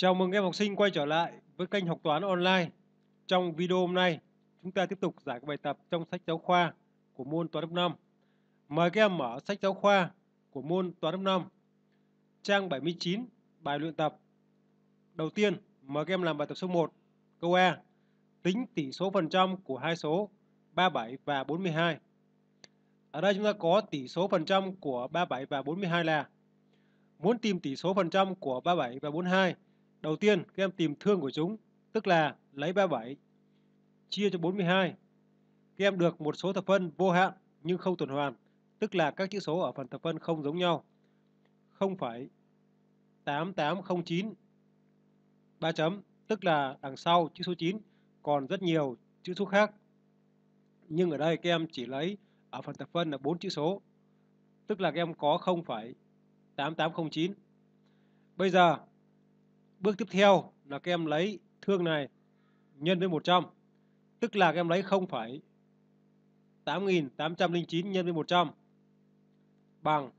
Chào mừng các em học sinh quay trở lại với kênh học toán online. Trong video hôm nay, chúng ta tiếp tục giải các bài tập trong sách giáo khoa của môn toán lớp 5. Mời các em mở sách giáo khoa của môn toán lớp 5, trang 79, bài luyện tập. Đầu tiên, mời các em làm bài tập số 1, câu A. Tính tỷ số phần trăm của hai số 37 và 42. Ở đây chúng ta có tỷ số phần trăm của 37 và 42 là muốn tìm tỷ số phần trăm của 37 và 42 Đầu tiên, các em tìm thương của chúng, tức là lấy 37 chia cho 42. Các em được một số thập phân vô hạn nhưng không tuần hoàn, tức là các chữ số ở phần thập phân không giống nhau. 0,8809 3 chấm, tức là đằng sau chữ số 9 còn rất nhiều chữ số khác. Nhưng ở đây các em chỉ lấy ở phần thập phân là 4 chữ số, tức là các em có 0,8809. Bây giờ Bước tiếp theo là các em lấy thương này nhân với 100. Tức là các em lấy 0,8809 nhân với 100 bằng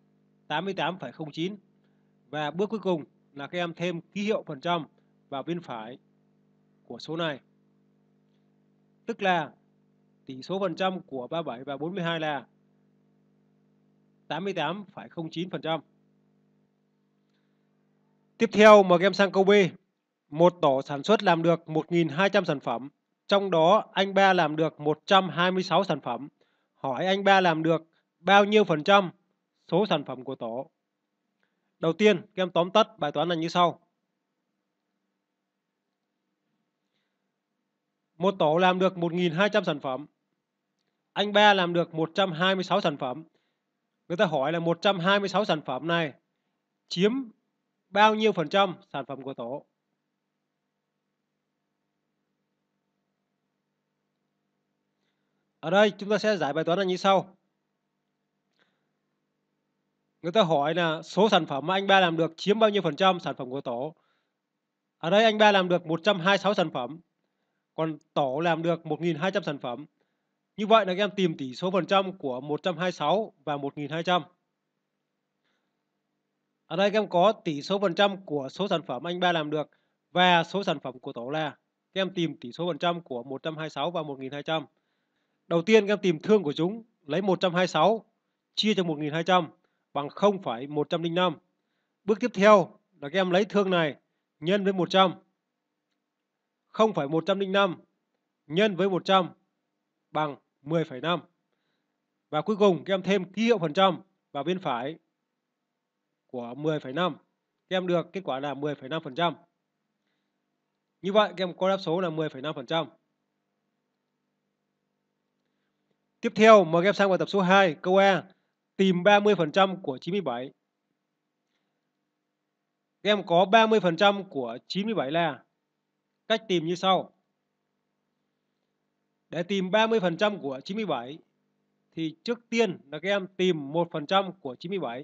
88,09. Và bước cuối cùng là các em thêm ký hiệu phần trăm vào bên phải của số này. Tức là tỷ số phần trăm của 37 và 42 là 88,09%. Tiếp theo mời các em sang câu B. Một tổ sản xuất làm được 1.200 sản phẩm, trong đó anh ba làm được 126 sản phẩm. Hỏi anh ba làm được bao nhiêu phần trăm số sản phẩm của tổ? Đầu tiên, các em tóm tắt bài toán này như sau. Một tổ làm được 1.200 sản phẩm. Anh ba làm được 126 sản phẩm. Người ta hỏi là 126 sản phẩm này chiếm bao nhiêu phần trăm sản phẩm của tổ. Ở đây chúng ta sẽ giải bài toán là như sau. Người ta hỏi là số sản phẩm mà anh ba làm được chiếm bao nhiêu phần trăm sản phẩm của tổ. Ở đây anh ba làm được 126 sản phẩm, còn tổ làm được 1.200 sản phẩm. Như vậy là các em tìm tỷ số phần trăm của 126 và 1.200. Ở đây các em có tỷ số phần trăm của số sản phẩm anh ba làm được và số sản phẩm của tổ là. Các em tìm tỷ số phần trăm của 126 và 1200. Đầu tiên các em tìm thương của chúng, lấy 126 chia cho 1200 bằng 0,105. Bước tiếp theo là các em lấy thương này nhân với 100. 0,105 nhân với 100 bằng 10,5. Và cuối cùng các em thêm ký hiệu phần trăm vào bên phải của 10,5. Các em được kết quả là 10,5%. Như vậy các em có đáp số là 10,5%. Tiếp theo mời các em sang bài tập số 2, câu e, tìm 30% của 97. Các em có 30% của 97 là cách tìm như sau. Để tìm 30% của 97 thì trước tiên là các em tìm 1% của 97.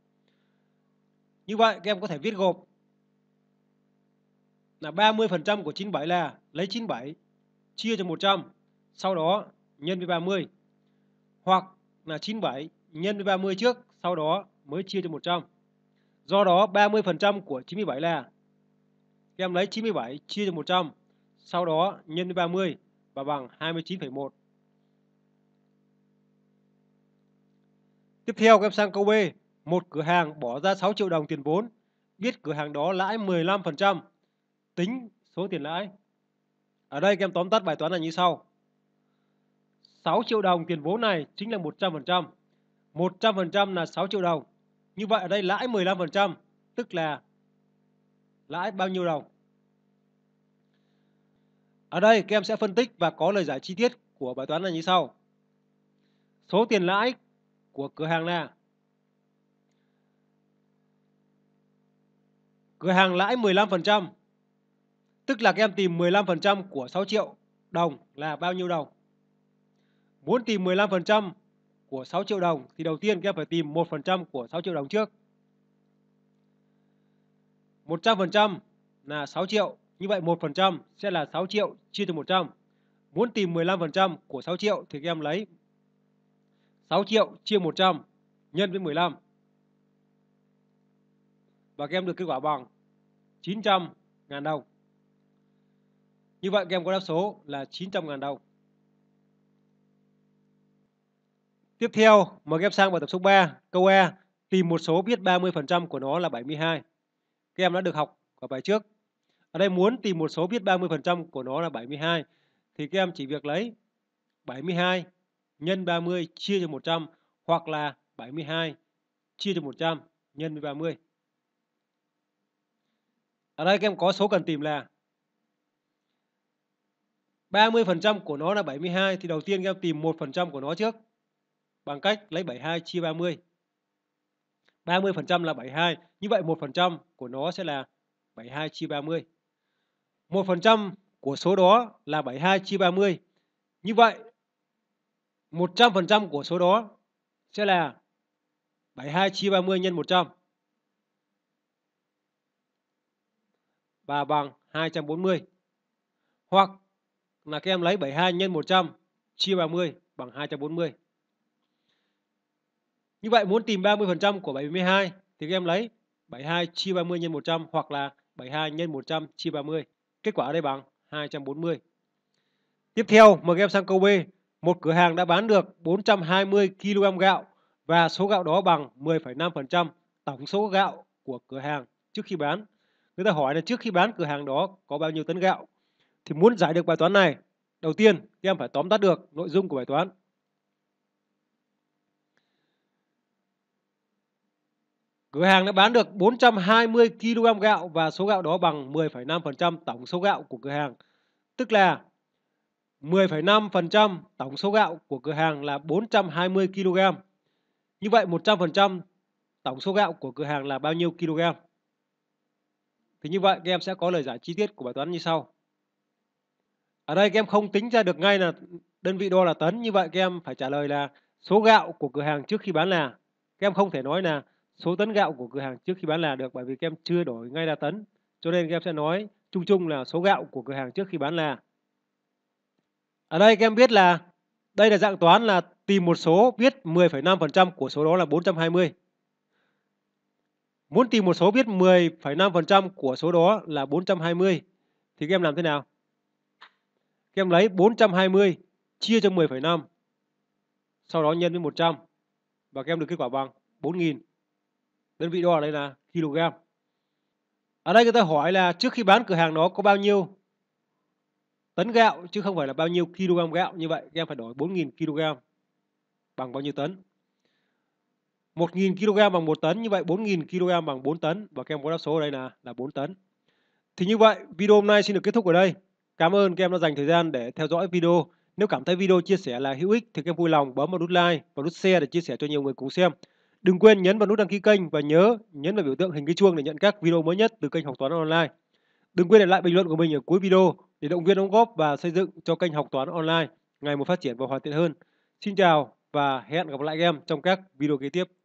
Như vậy các em có thể viết gộp là 30% của 97 là lấy 97 chia cho 100, sau đó nhân với 30. Hoặc là 97 nhân với 30 trước, sau đó mới chia cho 100. Do đó 30% của 97 là các em lấy 97 chia cho 100, sau đó nhân với 30 và bằng 29,1. Tiếp theo các em sang câu B một cửa hàng bỏ ra 6 triệu đồng tiền vốn, biết cửa hàng đó lãi 15%, tính số tiền lãi. Ở đây các em tóm tắt bài toán là như sau. 6 triệu đồng tiền vốn này chính là 100%. 100% là 6 triệu đồng. Như vậy ở đây lãi 15%, tức là lãi bao nhiêu đồng? Ở đây các em sẽ phân tích và có lời giải chi tiết của bài toán là như sau. Số tiền lãi của cửa hàng là Gửi hàng lãi 15%. Tức là các em tìm 15% của 6 triệu đồng là bao nhiêu đồng? Muốn tìm 15% của 6 triệu đồng thì đầu tiên các em phải tìm 1% của 6 triệu đồng trước. 100% là 6 triệu. Như vậy 1% sẽ là 6 triệu chia cho 100. Muốn tìm 15% của 6 triệu thì các em lấy 6 triệu chia 100 nhân với 15 và các em được kết quả bằng 900 ngàn đồng. Như vậy các em có đáp số là 900 ngàn đồng. Tiếp theo, mời các sang bài tập số 3, câu E, tìm một số biết 30% của nó là 72. Các em đã được học ở bài trước. Ở đây muốn tìm một số biết 30% của nó là 72 thì các em chỉ việc lấy 72 nhân 30 chia cho 100 hoặc là 72 chia cho 100 nhân với 30. Ở đây các em có số cần tìm là 30% của nó là 72 thì đầu tiên các em tìm 1% của nó trước bằng cách lấy 72 chia 30. 30% là 72, như vậy 1% của nó sẽ là 72 chia 30. 1% của số đó là 72 chia 30. Như vậy 100% của số đó sẽ là 72 chia 30 nhân 100. và bằng 240. Hoặc là các em lấy 72 nhân 100 chia 30 bằng 240. Như vậy muốn tìm 30% của 72 thì các em lấy 72 chia 30 nhân 100 hoặc là 72 nhân 100 chia 30. Kết quả ở đây bằng 240. Tiếp theo mời các em sang câu B. Một cửa hàng đã bán được 420 kg gạo và số gạo đó bằng 10,5% tổng số gạo của cửa hàng trước khi bán người ta hỏi là trước khi bán cửa hàng đó có bao nhiêu tấn gạo thì muốn giải được bài toán này đầu tiên các em phải tóm tắt được nội dung của bài toán Cửa hàng đã bán được 420 kg gạo và số gạo đó bằng 10,5% tổng số gạo của cửa hàng. Tức là 10,5% tổng số gạo của cửa hàng là 420 kg. Như vậy 100% tổng số gạo của cửa hàng là bao nhiêu kg? Thì như vậy các em sẽ có lời giải chi tiết của bài toán như sau. Ở đây các em không tính ra được ngay là đơn vị đo là tấn, như vậy các em phải trả lời là số gạo của cửa hàng trước khi bán là. Các em không thể nói là số tấn gạo của cửa hàng trước khi bán là được bởi vì các em chưa đổi ngay là tấn. Cho nên các em sẽ nói chung chung là số gạo của cửa hàng trước khi bán là. Ở đây các em biết là đây là dạng toán là tìm một số viết 10,5% của số đó là 420. Muốn tìm một số biết 10,5% của số đó là 420 thì các em làm thế nào? Các em lấy 420 chia cho 10,5 sau đó nhân với 100 và các em được kết quả bằng 4000 Đơn vị đo ở đây là kg. Ở đây người ta hỏi là trước khi bán cửa hàng đó có bao nhiêu tấn gạo chứ không phải là bao nhiêu kg gạo như vậy. Các em phải đổi 4000 kg bằng bao nhiêu tấn. 1.000 kg bằng 1 tấn, như vậy 4.000 kg bằng 4 tấn và các em có đáp số ở đây là là 4 tấn. Thì như vậy, video hôm nay xin được kết thúc ở đây. Cảm ơn các em đã dành thời gian để theo dõi video. Nếu cảm thấy video chia sẻ là hữu ích thì các em vui lòng bấm vào nút like và nút share để chia sẻ cho nhiều người cùng xem. Đừng quên nhấn vào nút đăng ký kênh và nhớ nhấn vào biểu tượng hình cái chuông để nhận các video mới nhất từ kênh Học Toán Online. Đừng quên để lại bình luận của mình ở cuối video để động viên đóng góp và xây dựng cho kênh Học Toán Online ngày một phát triển và hoàn thiện hơn. Xin chào và hẹn gặp lại các em trong các video kế tiếp.